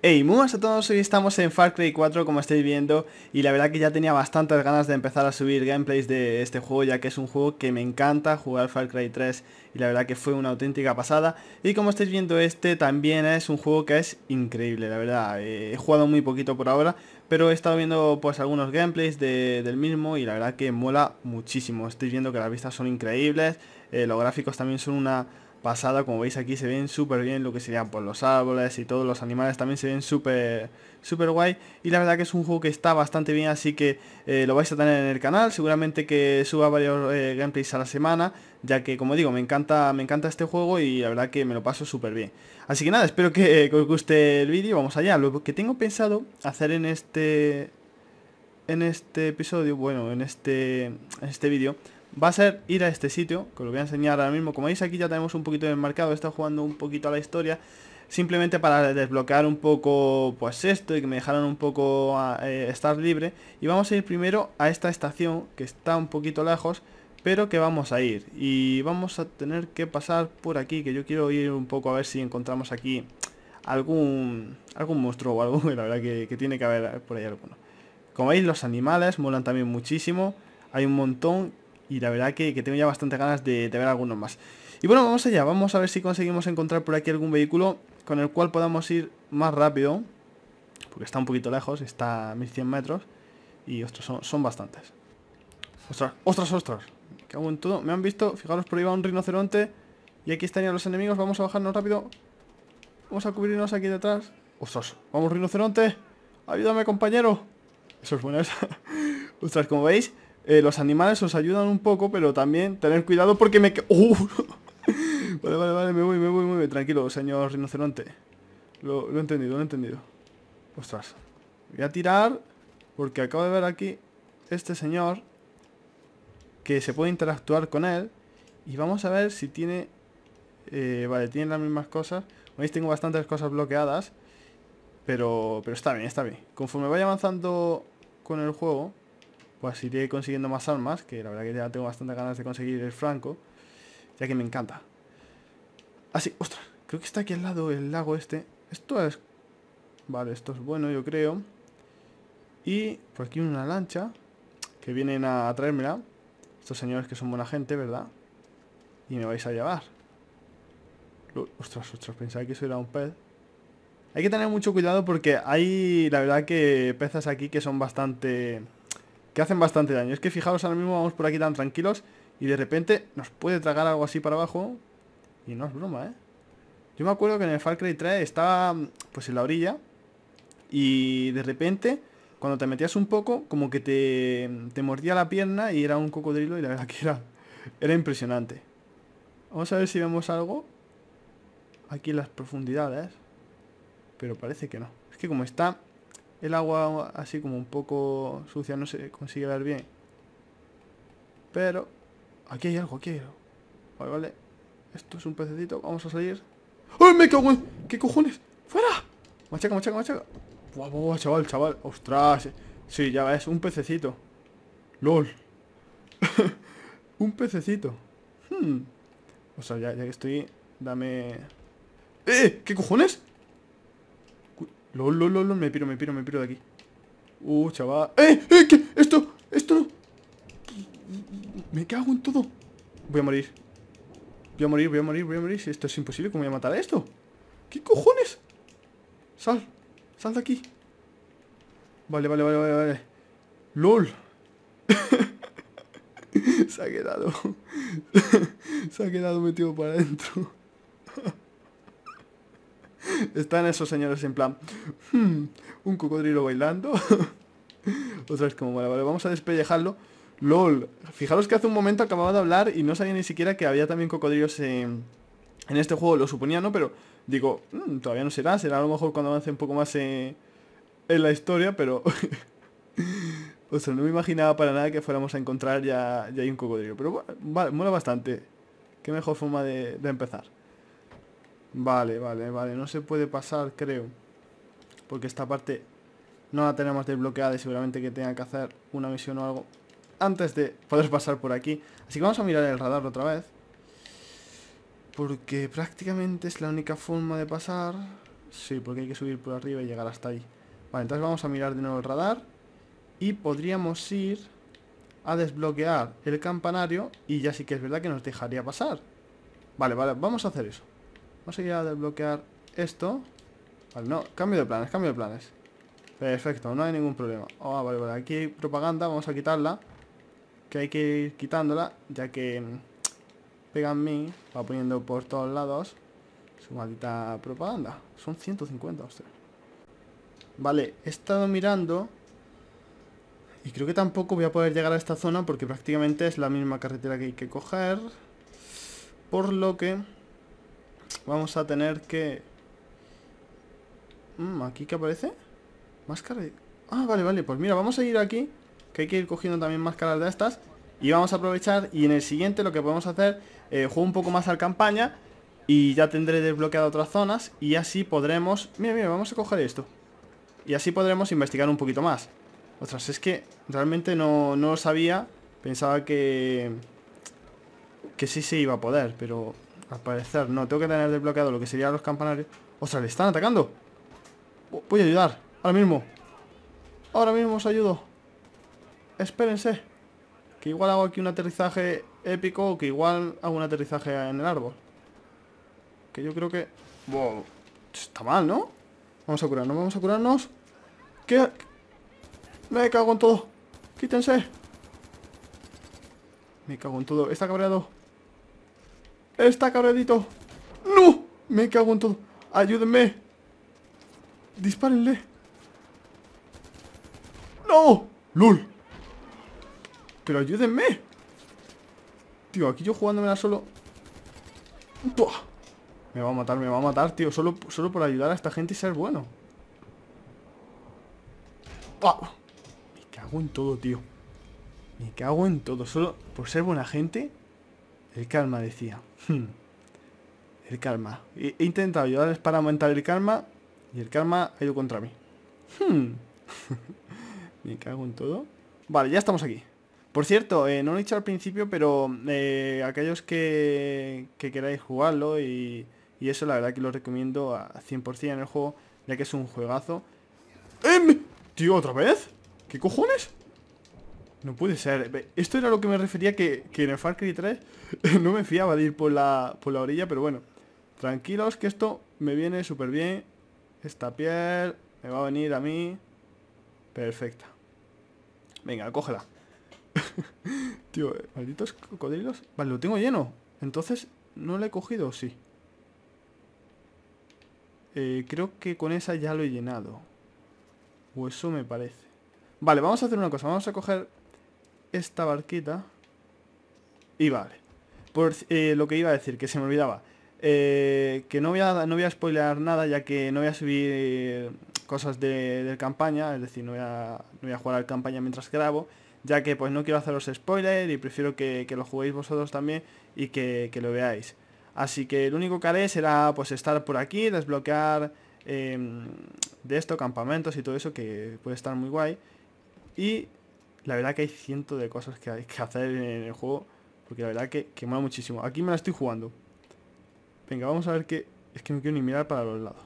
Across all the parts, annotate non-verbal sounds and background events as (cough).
Hey, muy buenas a todos, hoy estamos en Far Cry 4 como estáis viendo y la verdad que ya tenía bastantes ganas de empezar a subir gameplays de este juego ya que es un juego que me encanta jugar Far Cry 3 y la verdad que fue una auténtica pasada y como estáis viendo este también es un juego que es increíble, la verdad, eh, he jugado muy poquito por ahora pero he estado viendo pues algunos gameplays del mismo y la verdad que mola muchísimo, estoy viendo que las vistas son increíbles, eh, los gráficos también son una pasada, como veis aquí se ven súper bien lo que serían por pues, los árboles y todos los animales también se ven súper súper guay y la verdad que es un juego que está bastante bien así que eh, lo vais a tener en el canal seguramente que suba varios eh, gameplays a la semana ya que como digo me encanta me encanta este juego y la verdad que me lo paso súper bien así que nada espero que, eh, os guste el vídeo vamos allá lo que tengo pensado hacer en este en este episodio bueno en este en este vídeo va a ser ir a este sitio, que os lo voy a enseñar ahora mismo. Como veis aquí ya tenemos un poquito de He está jugando un poquito a la historia. Simplemente para desbloquear un poco pues esto y que me dejaran un poco ah, eh, estar libre. Y vamos a ir primero a esta estación que está un poquito lejos, pero que vamos a ir. Y vamos a tener que pasar por aquí, que yo quiero ir un poco a ver si encontramos aquí algún algún monstruo o algo. (laughs) La verdad que, que tiene que haber por ahí alguno. Como veis los animales molan también muchísimo. Hay un montón y la verdad que, que tengo ya bastante ganas de, de ver algunos más. Y bueno, vamos allá, vamos a ver si conseguimos encontrar por aquí algún vehículo con el cual podamos ir más rápido. Porque está un poquito lejos, está a 1100 metros. Y ostras, son, son bastantes. Ostras, ostras, ostras. qué hago en todo. Me han visto, fijaros, por ahí va un rinoceronte. Y aquí están ya los enemigos, vamos a bajarnos rápido. Vamos a cubrirnos aquí detrás. Ostras, vamos rinoceronte. Ayúdame, compañero. Eso es bueno, eso. (laughs) ostras, como veis, eh, los animales os ayudan un poco, pero también tener cuidado porque me... (laughs) Uh. vale, vale, vale, me voy, me voy, me voy. Tranquilo, señor rinoceronte. Lo, he entendido, lo he entendido. Ostras. Voy a tirar porque acabo de ver aquí este señor que se puede interactuar con él. Y vamos a ver si tiene... Eh, vale, tiene las mismas cosas. Veis, tengo bastantes cosas bloqueadas. Pero, pero está bien, está bien. Conforme vaya avanzando con el juego, pues iré consiguiendo más armas, que la verdad que ya tengo bastante ganas de conseguir el franco, ya que me encanta. Así, ah, ostras, creo que está aquí al lado el lago este. Esto es... Vale, esto es bueno, yo creo. Y por aquí una lancha, que vienen a traérmela. Estos señores que son buena gente, ¿verdad? Y me vais a llevar. Ostras, ostras, pensaba que eso era un pez. Hay que tener mucho cuidado porque hay, la verdad, que peces aquí que son bastante que hacen bastante daño. Es que fijaros, ahora mismo vamos por aquí tan tranquilos y de repente nos puede tragar algo así para abajo. Y no es broma, ¿eh? Yo me acuerdo que en el Far Cry 3 estaba pues en la orilla y de repente cuando te metías un poco como que te, te mordía la pierna y era un cocodrilo y la verdad (laughs) que era, era impresionante. Vamos a ver si vemos algo aquí en las profundidades. Pero parece que no. Es que como está el agua así como un poco sucia, no se consigue ver bien. Pero... Aquí hay algo, aquí hay algo. Vale, vale. Esto es un pececito, vamos a salir. ¡Ay, me cago en... ¿Qué cojones? ¡Fuera! Machaca, machaca, machaca. Buah, chaval, chaval. ¡Ostras! Sí, ya es un pececito. ¡Lol! (laughs) un pececito. Hmm. O sea, ya, ya que estoy... Dame... ¡Eh! ¿Qué cojones? Lol, lol, lol, me piro, me piro, me piro de aquí Uh, chaval ¡Eh! ¡Eh! ¿Qué? ¡Esto! ¡Esto! Me cago en todo Voy a morir Voy a morir, voy a morir, voy a morir Esto es imposible, ¿cómo voy a matar a esto? ¿Qué cojones? Sal, sal de aquí Vale, vale, vale, vale, vale LOL (laughs) Se ha quedado (laughs) Se ha quedado metido para adentro (laughs) Están esos señores en plan, hmm, un cocodrilo bailando. (laughs) Otra vez como, vale, vale, vamos a despellejarlo. LOL, fijaros que hace un momento acababa de hablar y no sabía ni siquiera que había también cocodrilos en, este juego, lo suponía, ¿no? Pero digo, hmm, todavía no será, será a lo mejor cuando avance un poco más eh, en, la historia, pero... (laughs) o no me imaginaba para nada que fuéramos a encontrar ya, ya hay un cocodrilo, pero bueno, vale, mola bastante. Qué mejor forma de empezar. Vale, vale, vale. No se puede pasar, creo. Porque esta parte no la tenemos desbloqueada y seguramente que tenga que hacer una misión o algo antes de poder pasar por aquí. Así que vamos a mirar el radar otra vez. Porque prácticamente es la única forma de pasar. Sí, porque hay que subir por arriba y llegar hasta ahí. Vale, entonces vamos a mirar de nuevo el radar. Y podríamos ir a desbloquear el campanario. Y ya sí que es verdad que nos dejaría pasar. Vale, vale, vamos a hacer eso. Vamos a ir a desbloquear esto. Vale, no, cambio de planes, cambio de planes. Perfecto, no hay ningún problema. Ah, vale, vale, aquí hay propaganda, vamos a quitarla. Que hay que ir quitándola, ya que mm, pegan mí, va poniendo por todos lados su maldita propaganda. Son 150, hostia. Vale, he estado mirando y creo que tampoco voy a poder llegar a esta zona porque prácticamente es la misma carretera que hay que coger. Por lo que vamos a tener que... Mm, ¿Aquí qué aparece? Máscara... Ah, vale, vale, pues mira, vamos a ir aquí Que hay que ir cogiendo también máscaras de estas Y vamos a aprovechar Y en el siguiente lo que podemos hacer eh, Juego un poco más al campaña Y ya tendré desbloqueado otras zonas Y así podremos... Mira, mira, vamos a coger esto Y así podremos investigar un poquito más Ostras, es que realmente no, no lo sabía Pensaba que... Que sí se iba a poder, pero al parecer, no, tengo que tener desbloqueado lo que serían los campanarios. ¡Ostras, le están atacando! Voy a ayudar, ahora mismo. Ahora mismo os ayudo. Espérense. Que igual hago aquí un aterrizaje épico o que igual hago un aterrizaje en el árbol. Que yo creo que... Wow. Está mal, ¿no? Vamos a curarnos, vamos a curarnos. ¿Qué? Me cago en todo. Quítense. Me cago en todo. Está cabreado. Está cabreadito. ¡No! Me cago en todo. Ayúdenme. Dispárenle. ¡No! ¡Lul! Pero ayúdenme. Tío, aquí yo jugándomela solo... Me va a matar, me va a matar, tío. Solo, solo por ayudar a esta gente y ser bueno. Me cago en todo, tío. Me cago en todo. Solo por ser buena gente el calma, decía. Hmm. El calma He, intentado ayudarles para aumentar el calma y el calma ha ido contra mí. Hmm. (laughs) Me cago en todo. Vale, ya estamos aquí. Por cierto, eh, no lo he dicho al principio, pero eh, aquellos que, queráis jugarlo y, y, eso la verdad que lo recomiendo a 100% en el juego, ya que es un juegazo. ¡Eh! ¿Tío, otra vez? ¿Qué cojones? No puede ser. Esto era lo que me refería que, en el Far Cry 3 (laughs) no me fiaba de ir por la, orilla, pero bueno. Tranquilos que esto me viene súper bien. Esta piel me va a venir a mí. Perfecta. Venga, cógela. (laughs) Tío, eh, malditos cocodrilos. Vale, lo tengo lleno. Entonces, ¿no lo he cogido? Sí. Eh, creo que con esa ya lo he llenado. O eso me parece. Vale, vamos a hacer una cosa. Vamos a coger esta barquita. Y vale. Por eh, lo que iba a decir, que se me olvidaba. Eh, que no voy, a, no voy a spoilear nada, ya que no voy a subir eh, cosas de, campaña, es decir, no voy, a, a jugar al campaña mientras grabo, ya que pues no quiero haceros spoiler y prefiero que, lo juguéis vosotros también y que, lo veáis. Así que el único que haré será pues estar por aquí, desbloquear em, de esto campamentos y todo eso que puede estar muy guay. Y la verdad que hay cientos de cosas que hay que hacer en el juego. Porque la verdad que, que muchísimo. Aquí me la estoy jugando. Venga, vamos a ver qué... Es que no quiero ni mirar para los lados.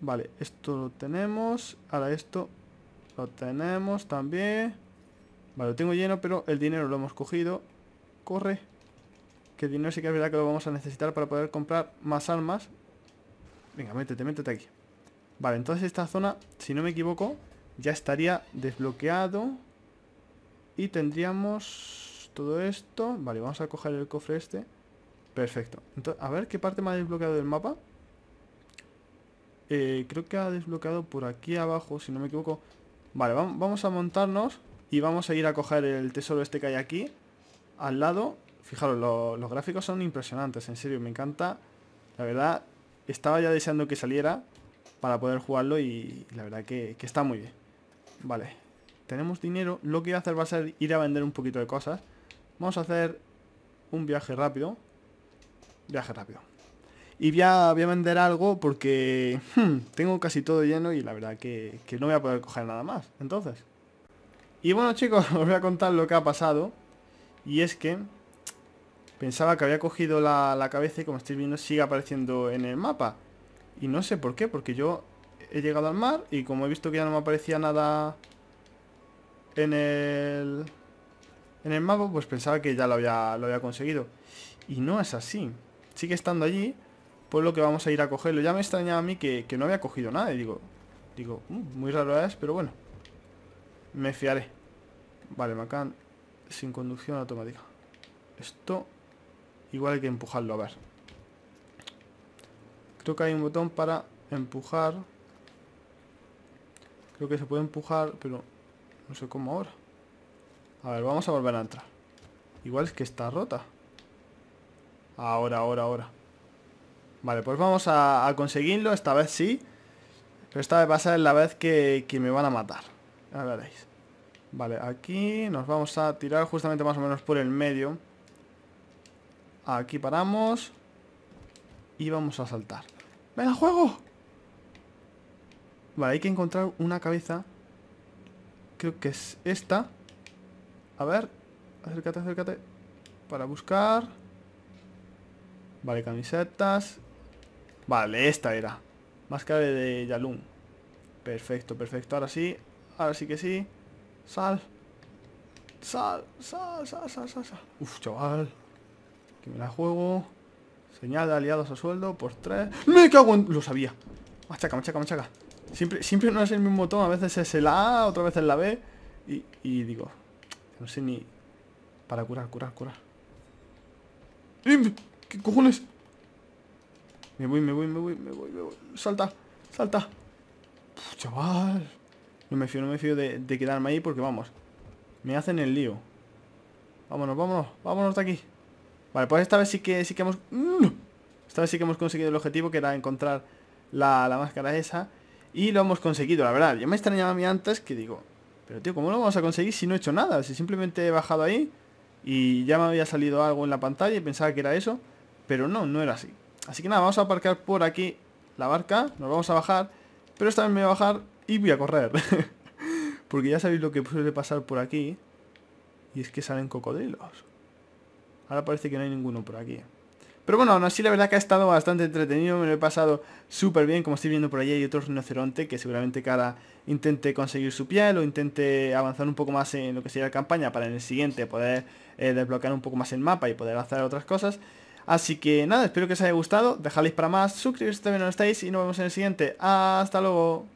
Vale, esto lo tenemos. Ahora esto lo tenemos también. Vale, lo tengo lleno, pero el dinero lo hemos cogido. Corre. Que el dinero sí que es verdad que lo vamos a necesitar para poder comprar más armas. Venga, métete, métete aquí. Vale, entonces esta zona, si no me equivoco, ya estaría desbloqueado. Y tendríamos todo esto. Vale, vamos a coger el cofre este. Perfecto. a ver qué parte me ha desbloqueado del mapa. Eh, creo que ha desbloqueado por aquí abajo, si no me equivoco. Vale, vamos a montarnos y vamos a ir a coger el tesoro este que hay aquí. Al lado. Fijaros, los gráficos son impresionantes, en serio, me encanta. La verdad, estaba ya deseando que saliera para poder jugarlo y la verdad que está muy bien. Vale, tenemos dinero, lo que voy a hacer va a ser ir a vender un poquito de cosas. Vamos a hacer un viaje rápido. Viaje rápido. Y voy a, voy a vender algo porque hmm, tengo casi todo lleno y la verdad que, no voy a poder coger nada más. Entonces. Y bueno chicos, (laughs) os voy a contar lo que ha pasado. Y es que pensaba que había cogido la, cabeza y como estáis viendo sigue apareciendo en el mapa. Y no sé por qué, porque yo he llegado al mar y como he visto que ya no me aparecía nada en el, en el mago, pues pensaba que ya lo había, lo había conseguido. Y no es así. Sigue estando allí, por lo que vamos a ir a cogerlo. Ya me extrañaba a mí que, no había cogido nada. Y digo, digo mm, muy raro es, pero bueno. Me fiaré. Vale, Macan sin conducción automática. Esto igual hay que empujarlo, a ver. Creo que hay un botón para empujar. Creo que se puede empujar, pero no sé cómo ahora. A ver, vamos a volver a entrar. Igual es que está rota. Ahora, ahora, ahora. Vale, pues vamos a, conseguirlo. Esta vez sí. Pero esta vez va a ser la vez que, me van a matar. Ya veréis. Vale, aquí nos vamos a tirar justamente más o menos por el medio. Aquí paramos. Y vamos a saltar. ¡Venga, juego! Vale, hay que encontrar una cabeza creo que es esta. A ver, acércate, acércate. Para buscar. Vale, camisetas. Vale, esta era. Máscara de Yalum. Perfecto, perfecto. Ahora sí. Ahora sí que sí. Sal. Sal, sal, sal, sal, sal. sal. Uf, chaval. Que me la juego. Señal de aliados a sueldo por tres. ¡Me cago en...! Lo sabía. Machaca, machaca, machaca. Siempre, siempre no es el mismo botón, a veces es el A, otra vez es la B. Y, y digo, no sé ni... Para curar, curar, curar. ¿Qué cojones? Me voy, me voy, me voy, me voy, me voy. Salta, salta. chaval. No me fío, no me fío de, quedarme ahí porque vamos. Me hacen el lío. Vámonos, vámonos, vámonos de aquí. Vale, pues esta vez sí que sí que hemos. Esta vez sí que hemos conseguido el objetivo que era encontrar la, la máscara esa. Y lo hemos conseguido, la verdad. Ya me extrañaba a mí antes que digo, pero tío, ¿cómo lo vamos a conseguir si no he hecho nada? Si simplemente he bajado ahí y ya me había salido algo en la pantalla y pensaba que era eso, pero no, no era así. Así que nada, vamos a aparcar por aquí la barca, nos vamos a bajar, pero esta vez me voy a bajar y voy a correr. (laughs) Porque ya sabéis lo que suele pasar por aquí, y es que salen cocodrilos. Ahora parece que no hay ninguno por aquí. Pero bueno, aún así la verdad que ha estado bastante entretenido, me lo he pasado súper bien, como estoy viendo por allá hay otro rinoceronte que seguramente cada intente conseguir su piel o intente avanzar un poco más en lo que sería la campaña para en el siguiente poder eh, desbloquear un poco más el mapa y poder hacer otras cosas. Así que nada, espero que os haya gustado, dejadles para más, suscribiros si todavía no estáis y nos vemos en el siguiente. ¡Hasta luego!